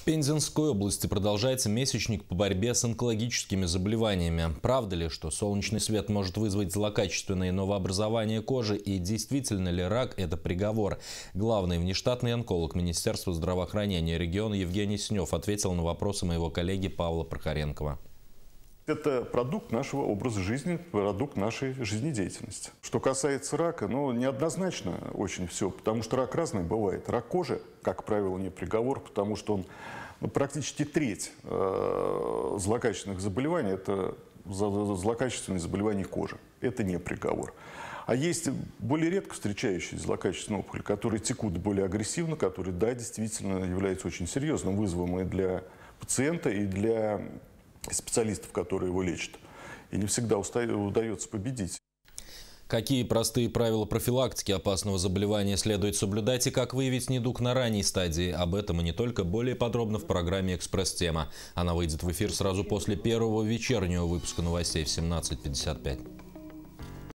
В Пензенской области продолжается месячник по борьбе с онкологическими заболеваниями. Правда ли, что солнечный свет может вызвать злокачественные новообразования кожи и действительно ли рак – это приговор? Главный внештатный онколог Министерства здравоохранения региона Евгений Синев ответил на вопросы моего коллеги Павла Прохоренкова. Это продукт нашего образа жизни, продукт нашей жизнедеятельности. Что касается рака, ну, неоднозначно очень все, потому что рак разный бывает. Рак кожи, как правило, не приговор, потому что он ну, практически треть э, злокачественных заболеваний – это злокачественные заболевания кожи. Это не приговор. А есть более редко встречающиеся злокачественные опухоли, которые текут более агрессивно, которые, да, действительно являются очень серьезным вызовом и для пациента, и для специалистов, которые его лечат. И не всегда удается победить. Какие простые правила профилактики опасного заболевания следует соблюдать и как выявить недуг на ранней стадии? Об этом и не только, более подробно в программе «Экспресс-тема». Она выйдет в эфир сразу после первого вечернего выпуска новостей в 17.55.